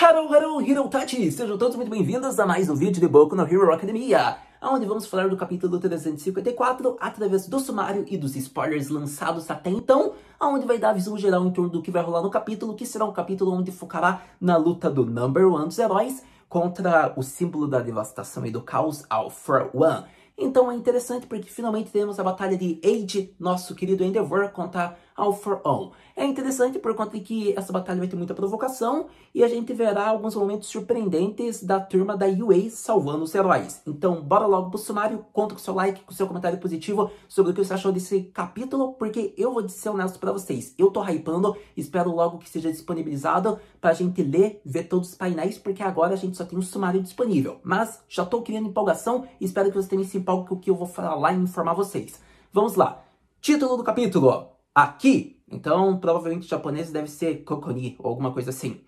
Hello, hello, Hero Tati! Sejam todos muito bem-vindos a mais um vídeo de Boku no Hero Academia, onde vamos falar do capítulo 354 através do sumário e dos spoilers lançados até então, onde vai dar a visão geral em torno do que vai rolar no capítulo, que será um capítulo onde focará na luta do Number One dos heróis contra o símbolo da devastação e do caos, Alpha One. Então é interessante porque finalmente temos a batalha de Age, nosso querido Endeavor, contra All for All. É interessante por conta de que essa batalha vai ter muita provocação e a gente verá alguns momentos surpreendentes da turma da UA salvando os heróis. Então, bora logo pro sumário, conta com seu like, com seu comentário positivo sobre o que você achou desse capítulo, porque eu vou ser honesto pra vocês. Eu tô hypando, espero logo que seja disponibilizado pra gente ler, ver todos os painéis, porque agora a gente só tem um sumário disponível. Mas já tô criando empolgação e espero que você também se empolgue com o que eu vou falar e informar vocês. Vamos lá. Título do capítulo, aqui. Então, provavelmente o japonês deve ser Kokoni ou alguma coisa assim.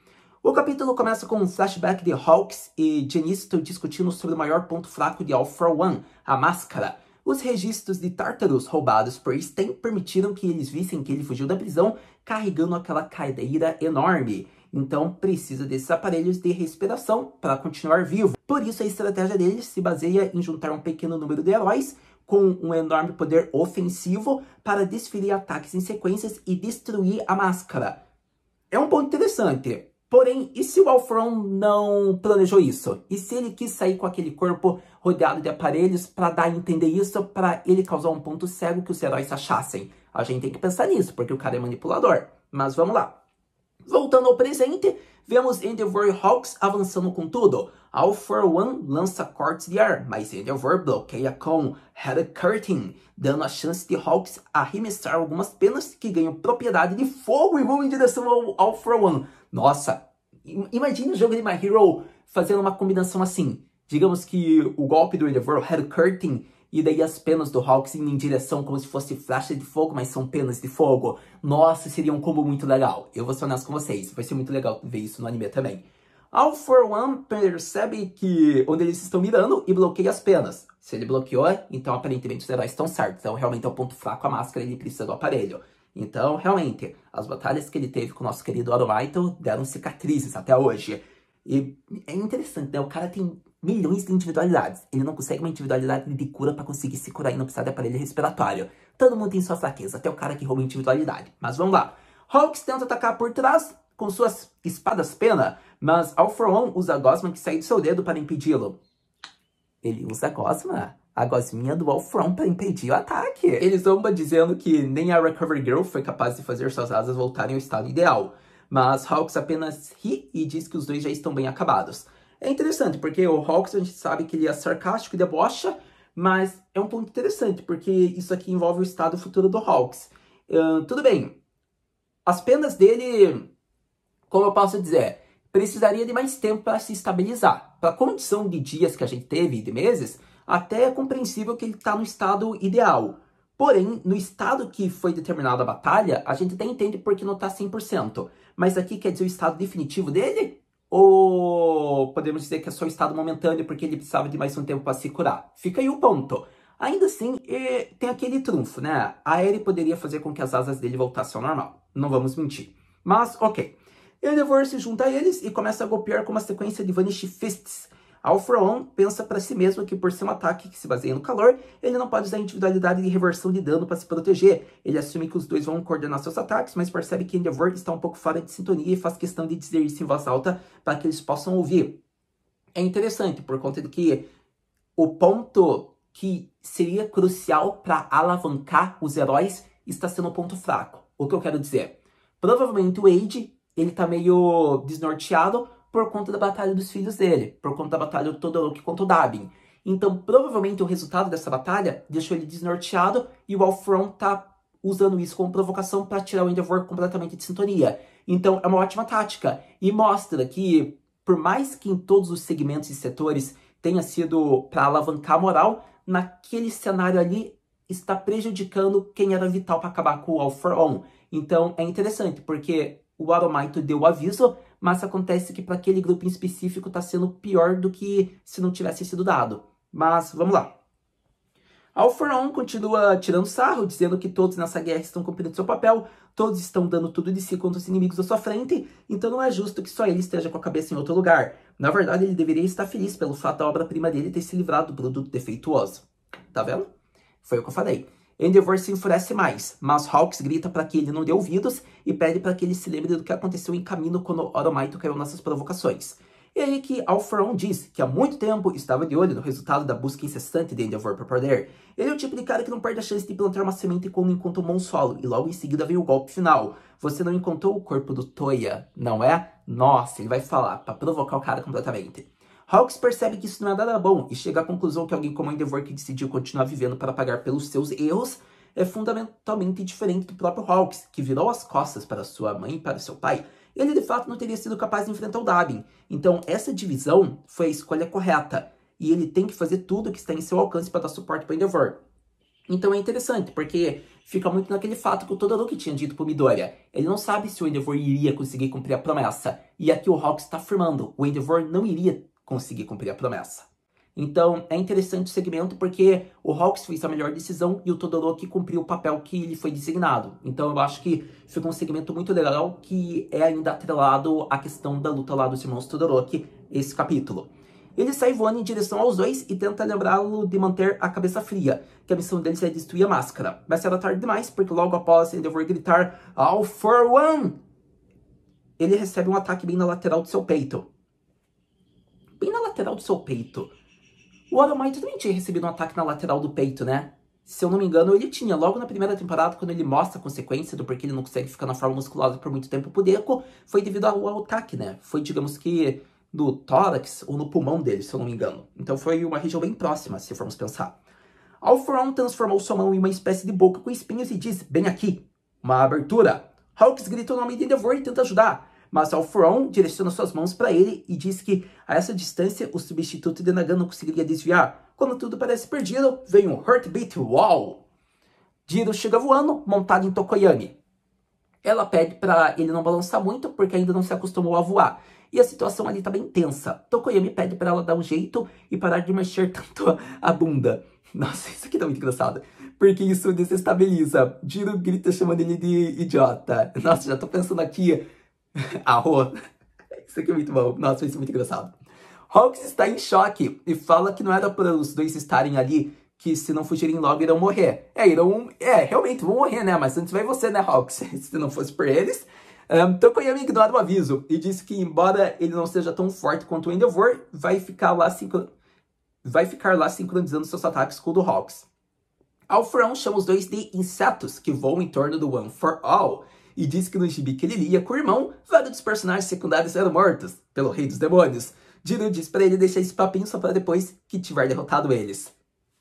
O capítulo começa com um flashback de Hawks e Genisto discutindo sobre o maior ponto fraco de All For One, a máscara. Os registros de Tartarus roubados por Sten permitiram que eles vissem que ele fugiu da prisão carregando aquela cadeira enorme. Então precisa desses aparelhos de respiração para continuar vivo. Por isso a estratégia deles se baseia em juntar um pequeno número de heróis com um enorme poder ofensivo para desferir ataques em sequências e destruir a máscara. É um ponto interessante. Porém, e se o Alfron não planejou isso? E se ele quis sair com aquele corpo rodeado de aparelhos para dar a entender isso, para ele causar um ponto cego que os heróis achassem? A gente tem que pensar nisso, porque o cara é manipulador. Mas vamos lá. Voltando ao presente, Vemos Endeavor e Hawks avançando com tudo. All for One lança cortes de ar, mas Endeavor bloqueia com Head Curtain, dando a chance de Hawks arremessar algumas penas que ganham propriedade de fogo e vão em direção ao All for One. Nossa, imagine o jogo de My Hero fazendo uma combinação assim. Digamos que o golpe do Endeavor, o Head Curtain, e daí as penas do Hawks indo em direção como se fosse flecha de fogo, mas são penas de fogo. Nossa, seria um combo muito legal. Eu vou ser honesto com vocês, vai ser muito legal ver isso no anime também. All for One percebe que onde eles estão mirando e bloqueia as penas. Se ele bloqueou, então aparentemente os heróis estão certos. Então realmente é um ponto fraco a máscara, ele precisa do aparelho. Então, realmente, as batalhas que ele teve com o nosso querido Oromaito deram cicatrizes até hoje. E é interessante, né? O cara tem milhões de individualidades. Ele não consegue uma individualidade de cura para conseguir se curar e não precisar de aparelho respiratório. Todo mundo tem sua fraqueza, até o cara que rouba individualidade. Mas vamos lá. Hawks tenta atacar por trás com suas espadas pena, mas All For One usa a gosma que sai do seu dedo para impedi-lo. Ele usa a gosma? A gosminha do All For One para impedir o ataque. Ele zomba dizendo que nem a Recovery Girl foi capaz de fazer suas asas voltarem ao estado ideal. Mas Hawks apenas ri e diz que os dois já estão bem acabados. É interessante, porque o Hawks a gente sabe que ele é sarcástico e debocha, mas é um ponto interessante, porque isso aqui envolve o estado futuro do Hawks. Uh, tudo bem, as penas dele, como eu posso dizer, precisaria de mais tempo para se estabilizar. Para a condição de dias que a gente teve, de meses, até é compreensível que ele está no estado ideal. Porém, no estado que foi determinada a batalha, a gente até entende porque não está 100%. Mas aqui quer dizer o estado definitivo dele? ou podemos dizer que é só um estado momentâneo porque ele precisava de mais um tempo para se curar. Fica aí o ponto. Ainda assim, tem aquele trunfo, né? A Eri poderia fazer com que as asas dele voltassem ao normal. Não vamos mentir. Mas, ok. Elevor se junta a eles e começa a golpear com uma sequência de Vanish Fists, a all pensa para si mesmo que por ser um ataque que se baseia no calor, ele não pode usar individualidade de reversão de dano para se proteger. Ele assume que os dois vão coordenar seus ataques, mas percebe que Endeavor está um pouco fora de sintonia e faz questão de dizer isso em voz alta para que eles possam ouvir. É interessante, por conta de que o ponto que seria crucial para alavancar os heróis está sendo um ponto fraco. O que eu quero dizer? Provavelmente o Age, ele está meio desnorteado, por conta da batalha dos filhos dele, por conta da batalha do Todoroki contra o Dabin. Então, provavelmente, o resultado dessa batalha deixou ele desnorteado e o Alfron tá usando isso como provocação para tirar o Endeavor completamente de sintonia. Então, é uma ótima tática e mostra que, por mais que em todos os segmentos e setores tenha sido para alavancar a moral, naquele cenário ali está prejudicando quem era vital para acabar com o On. Então, é interessante, porque o Aromaito deu o aviso, mas acontece que para aquele grupo em específico está sendo pior do que se não tivesse sido dado. Mas vamos lá. All for One continua tirando sarro, dizendo que todos nessa guerra estão cumprindo seu papel, todos estão dando tudo de si contra os inimigos à sua frente, então não é justo que só ele esteja com a cabeça em outro lugar. Na verdade, ele deveria estar feliz pelo fato da obra-prima dele ter se livrado do produto defeituoso. Tá vendo? Foi o que eu falei. Endeavor se enfurece mais, mas Hawks grita para que ele não dê ouvidos e pede para que ele se lembre do que aconteceu em caminho quando Oromaito caiu nessas provocações. E aí que Alfron diz que há muito tempo estava de olho no resultado da busca incessante de Endeavor para poder. Ele é o tipo de cara que não perde a chance de plantar uma semente quando encontra um bom solo, e logo em seguida vem o golpe final. Você não encontrou o corpo do Toya, não é? Nossa, ele vai falar, para provocar o cara completamente. Hawks percebe que isso não é nada bom e chega à conclusão que alguém como Endeavor que decidiu continuar vivendo para pagar pelos seus erros é fundamentalmente diferente do próprio Hawks, que virou as costas para sua mãe e para seu pai. Ele de fato não teria sido capaz de enfrentar o Dabin. Então, essa divisão foi a escolha correta. E ele tem que fazer tudo o que está em seu alcance para dar suporte para Endeavor. Então é interessante, porque fica muito naquele fato que o Todoroki tinha dito pro Midoriya. Ele não sabe se o Endeavor iria conseguir cumprir a promessa. E aqui o Hawks está afirmando, o Endeavor não iria conseguir cumprir a promessa. Então é interessante o segmento porque o Hawks fez a melhor decisão e o Todoroki cumpriu o papel que lhe foi designado. Então eu acho que fica um segmento muito legal que é ainda atrelado à questão da luta lá dos irmãos Todoroki, esse capítulo. Ele sai voando em direção aos dois e tenta lembrá-lo de manter a cabeça fria, que a missão deles é destruir a máscara. Mas será tarde demais, porque logo após ele dever gritar All for One! Ele recebe um ataque bem na lateral do seu peito lateral do seu peito. O Oromite também tinha recebido um ataque na lateral do peito, né? Se eu não me engano, ele tinha logo na primeira temporada, quando ele mostra a consequência do porquê ele não consegue ficar na forma musculosa por muito tempo o Deco, foi devido ao, ao ataque, né? Foi, digamos que, no tórax ou no pulmão dele, se eu não me engano. Então foi uma região bem próxima, se formos pensar. Alfron transformou sua mão em uma espécie de boca com espinhos e diz, bem aqui, uma abertura. Hawks grita o nome de Endeavor e tenta ajudar, mas Alfron direciona suas mãos para ele e diz que a essa distância o substituto de Nagano não conseguiria desviar. Quando tudo parece perdido, vem um Heartbeat Wall. Jiro chega voando, montado em Tokoyami. Ela pede para ele não balançar muito porque ainda não se acostumou a voar. E a situação ali tá bem tensa. Tokoyami pede para ela dar um jeito e parar de mexer tanto a bunda. Nossa, isso aqui tá muito engraçado. Porque isso desestabiliza. Jiro grita chamando ele de idiota. Nossa, já tô pensando aqui Arroz. Isso aqui é muito bom. Nossa, isso é muito engraçado. Hawks está em choque e fala que não era para os dois estarem ali, que se não fugirem logo irão morrer. É, irão. É, realmente vão morrer, né? Mas antes vai você, né, Hawks? se não fosse por eles. Um, Tokoyami ignora o aviso e diz que, embora ele não seja tão forte quanto o Endeavor, vai ficar lá, sincro... vai ficar lá sincronizando seus ataques com o do Hawks. Alfrão chama os dois de insetos que voam em torno do One for All e disse que no gibi que ele lia com o irmão, vários dos personagens secundários eram mortos pelo rei dos demônios. Jiru diz para ele deixar esse papinho só para depois que tiver derrotado eles.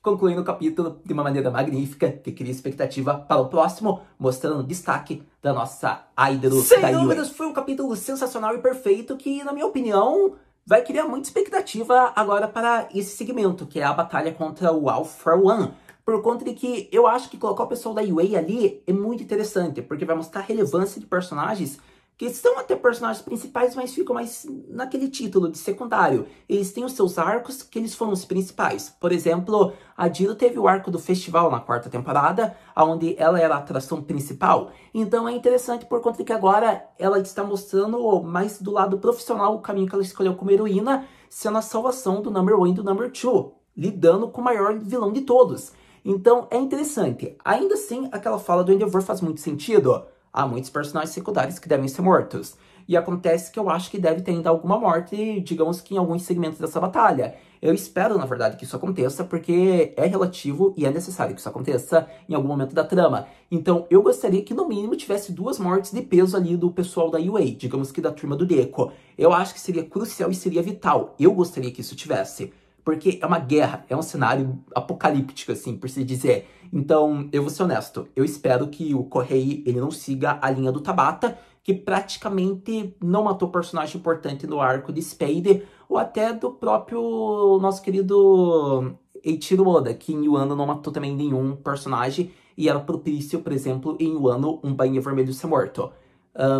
Concluindo o capítulo de uma maneira magnífica, que cria expectativa para o próximo, mostrando o destaque da nossa Aidro Sem Daiwe. dúvidas, foi um capítulo sensacional e perfeito que, na minha opinião, vai criar muita expectativa agora para esse segmento, que é a batalha contra o Alpha One por conta de que eu acho que colocar o pessoal da UA ali é muito interessante, porque vai mostrar a relevância de personagens que são até personagens principais, mas ficam mais naquele título de secundário. Eles têm os seus arcos, que eles foram os principais. Por exemplo, a Jill teve o arco do festival na quarta temporada, onde ela era a atração principal. Então é interessante por conta de que agora ela está mostrando mais do lado profissional o caminho que ela escolheu como heroína, sendo a salvação do number one e do number two, lidando com o maior vilão de todos. Então é interessante. Ainda assim, aquela fala do Endeavor faz muito sentido. Há muitos personagens secundários que devem ser mortos. E acontece que eu acho que deve ter ainda alguma morte, digamos que em alguns segmentos dessa batalha. Eu espero, na verdade, que isso aconteça, porque é relativo e é necessário que isso aconteça em algum momento da trama. Então, eu gostaria que, no mínimo, tivesse duas mortes de peso ali do pessoal da UA, digamos que da turma do Deco. Eu acho que seria crucial e seria vital. Eu gostaria que isso tivesse. Porque é uma guerra, é um cenário apocalíptico, assim, por se dizer. Então, eu vou ser honesto, eu espero que o correio ele não siga a linha do Tabata, que praticamente não matou personagem importante no arco de Spade, ou até do próprio nosso querido Eiichiro Oda, que em Wano não matou também nenhum personagem, e era propício, por exemplo, em Wano um banho vermelho ser morto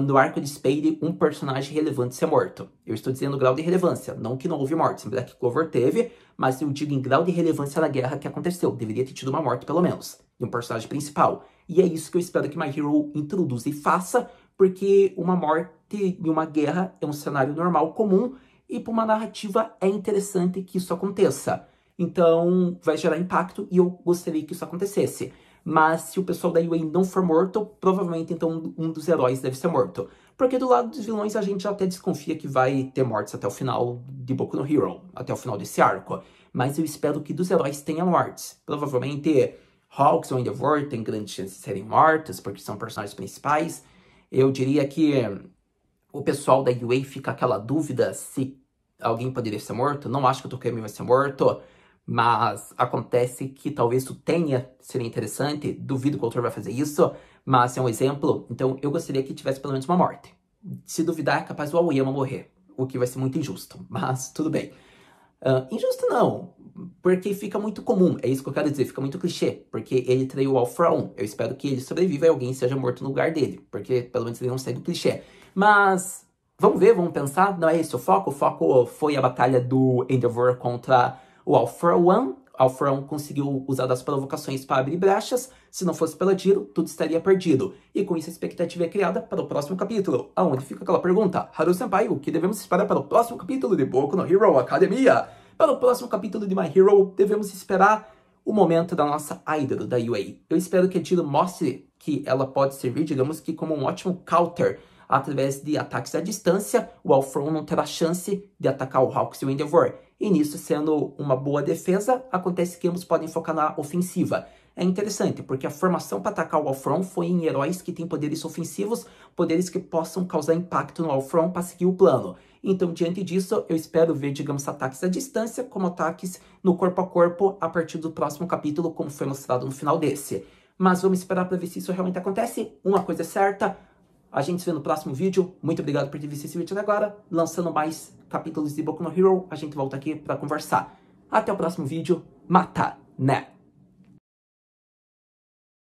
no arco de Spade, um personagem relevante ser morto. Eu estou dizendo grau de relevância, não que não houve mortes. É em Black Clover teve, mas eu digo em grau de relevância na guerra que aconteceu. Deveria ter tido uma morte, pelo menos, de um personagem principal. E é isso que eu espero que My Hero introduza e faça, porque uma morte e uma guerra é um cenário normal, comum, e para uma narrativa é interessante que isso aconteça. Então, vai gerar impacto e eu gostaria que isso acontecesse. Mas se o pessoal da UA não for morto, provavelmente então um dos heróis deve ser morto. Porque do lado dos vilões a gente até desconfia que vai ter mortes até o final de Boku no Hero, até o final desse arco. Mas eu espero que dos heróis tenha mortes. Provavelmente Hawks ou Endeavor tem grande chance de serem mortos, porque são personagens principais. Eu diria que o pessoal da UA fica aquela dúvida se alguém poderia ser morto. Não acho que o Tokemi vai ser morto. Mas acontece que talvez isso tenha, seria interessante, duvido que o autor vai fazer isso, mas é um exemplo, então eu gostaria que tivesse pelo menos uma morte. Se duvidar, é capaz do Aoyama morrer, o que vai ser muito injusto, mas tudo bem. Uh, injusto não, porque fica muito comum, é isso que eu quero dizer, fica muito clichê, porque ele traiu o Alfraon, eu espero que ele sobreviva e alguém seja morto no lugar dele, porque pelo menos ele não segue o clichê. Mas, vamos ver, vamos pensar, não é esse o foco, o foco foi a batalha do Endeavor contra o Alpha One, Alpha One conseguiu usar das provocações para abrir brechas. Se não fosse pela Tiro, tudo estaria perdido. E com isso a expectativa é criada para o próximo capítulo, aonde fica aquela pergunta: Haru Senpai, o que devemos esperar para o próximo capítulo de Boku no Hero Academia? Para o próximo capítulo de My Hero, devemos esperar o momento da nossa idol, da Yuei. Eu espero que a Tiro mostre que ela pode servir, digamos que, como um ótimo counter através de ataques à distância. O Alfron não terá chance de atacar o Hawks e o Endeavor. E nisso, sendo uma boa defesa, acontece que ambos podem focar na ofensiva. É interessante, porque a formação para atacar o Alfron foi em heróis que têm poderes ofensivos, poderes que possam causar impacto no Alfron para seguir o plano. Então, diante disso, eu espero ver, digamos, ataques à distância, como ataques no corpo a corpo, a partir do próximo capítulo, como foi mostrado no final desse. Mas vamos esperar para ver se isso realmente acontece. Uma coisa é certa, a gente se vê no próximo vídeo. Muito obrigado por ter visto esse vídeo até agora. Lançando mais capítulos de Boku no Hero, a gente volta aqui para conversar. Até o próximo vídeo. Mata, né?